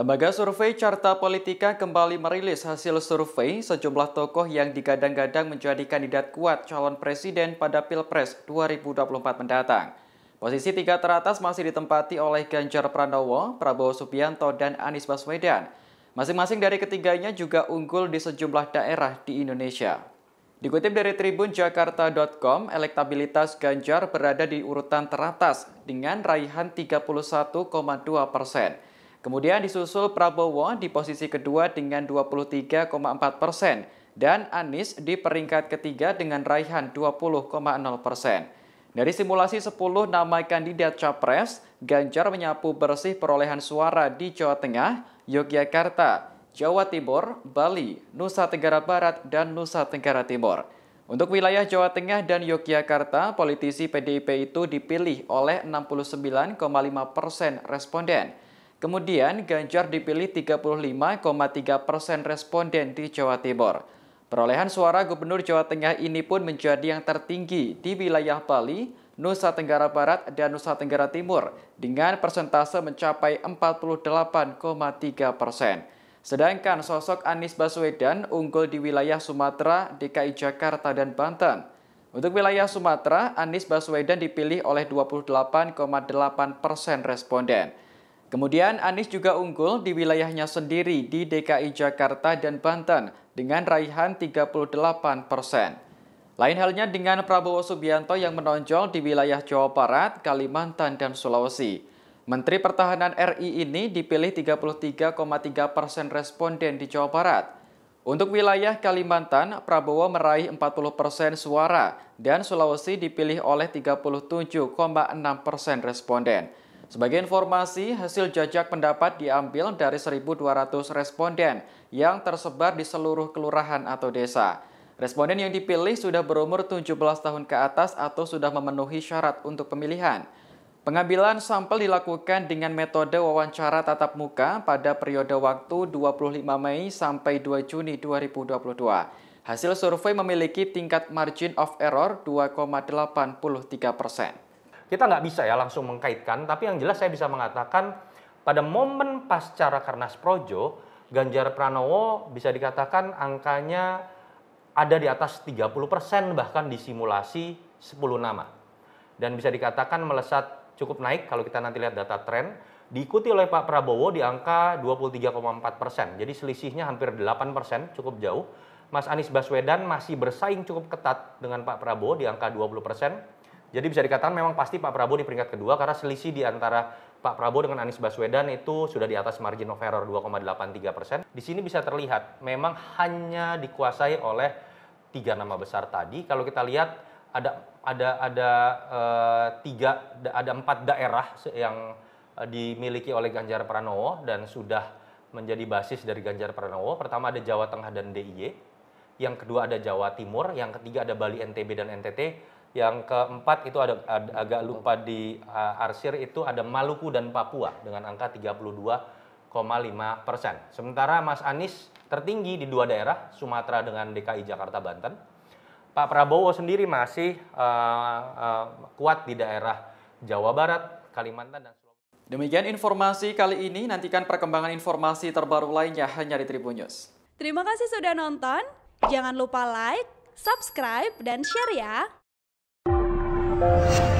Lembaga survei Carta Politika kembali merilis hasil survei sejumlah tokoh yang digadang-gadang menjadi kandidat kuat calon presiden pada Pilpres 2024 mendatang. Posisi tiga teratas masih ditempati oleh Ganjar Pranowo, Prabowo Subianto, dan Anies Baswedan. Masing-masing dari ketiganya juga unggul di sejumlah daerah di Indonesia. Dikutip dari Tribun Jakarta.com, elektabilitas Ganjar berada di urutan teratas dengan raihan 31,2 persen. Kemudian disusul Prabowo di posisi kedua dengan 23,4 persen dan Anies di peringkat ketiga dengan raihan 20,0 persen. Dari simulasi 10 nama kandidat Capres, Ganjar menyapu bersih perolehan suara di Jawa Tengah, Yogyakarta, Jawa Timur, Bali, Nusa Tenggara Barat, dan Nusa Tenggara Timur. Untuk wilayah Jawa Tengah dan Yogyakarta, politisi PDIP itu dipilih oleh 69,5 persen responden. Kemudian Ganjar dipilih 35,3 persen responden di Jawa Timur. Perolehan suara Gubernur Jawa Tengah ini pun menjadi yang tertinggi di wilayah Bali, Nusa Tenggara Barat, dan Nusa Tenggara Timur dengan persentase mencapai 48,3 persen. Sedangkan sosok Anies Baswedan unggul di wilayah Sumatera, DKI Jakarta, dan Banten. Untuk wilayah Sumatera, Anies Baswedan dipilih oleh 28,8 persen responden. Kemudian Anies juga unggul di wilayahnya sendiri di DKI Jakarta dan Banten dengan raihan 38 persen. Lain halnya dengan Prabowo Subianto yang menonjol di wilayah Jawa Barat, Kalimantan, dan Sulawesi. Menteri Pertahanan RI ini dipilih 33,3 persen responden di Jawa Barat. Untuk wilayah Kalimantan, Prabowo meraih 40 persen suara dan Sulawesi dipilih oleh 37,6 persen responden. Sebagai informasi, hasil jajak pendapat diambil dari 1.200 responden yang tersebar di seluruh kelurahan atau desa. Responden yang dipilih sudah berumur 17 tahun ke atas atau sudah memenuhi syarat untuk pemilihan. Pengambilan sampel dilakukan dengan metode wawancara tatap muka pada periode waktu 25 Mei sampai 2 Juni 2022. Hasil survei memiliki tingkat margin of error 2,83 persen. Kita nggak bisa ya langsung mengkaitkan, tapi yang jelas saya bisa mengatakan pada momen pasca Rakernas Projo, Ganjar Pranowo bisa dikatakan angkanya ada di atas 30% bahkan di simulasi 10 nama. Dan bisa dikatakan melesat cukup naik kalau kita nanti lihat data tren, diikuti oleh Pak Prabowo di angka 23,4%. Jadi selisihnya hampir 8%, cukup jauh. Mas Anies Baswedan masih bersaing cukup ketat dengan Pak Prabowo di angka 20 persen. Jadi bisa dikatakan memang pasti Pak Prabowo di peringkat kedua karena selisih di antara Pak Prabowo dengan Anies Baswedan itu sudah di atas margin of error 2,83 persen. Di sini bisa terlihat memang hanya dikuasai oleh tiga nama besar tadi. Kalau kita lihat ada ada ada uh, tiga ada empat daerah yang eh, dimiliki oleh Ganjar Pranowo dan sudah menjadi basis dari Ganjar Pranowo. Pertama ada Jawa Tengah dan DIY, yang kedua ada Jawa Timur, yang ketiga ada Bali, NTB dan NTT yang keempat itu ada, ada agak lupa di uh, arsir itu ada Maluku dan Papua dengan angka 32,5 persen. Sementara Mas Anies tertinggi di dua daerah, Sumatera dengan DKI Jakarta Banten. Pak Prabowo sendiri masih uh, uh, kuat di daerah Jawa Barat, Kalimantan dan Sulawesi. Demikian informasi kali ini, nantikan perkembangan informasi terbaru lainnya hanya di Tribun News. Terima kasih sudah nonton, jangan lupa like, subscribe, dan share ya! Thank you.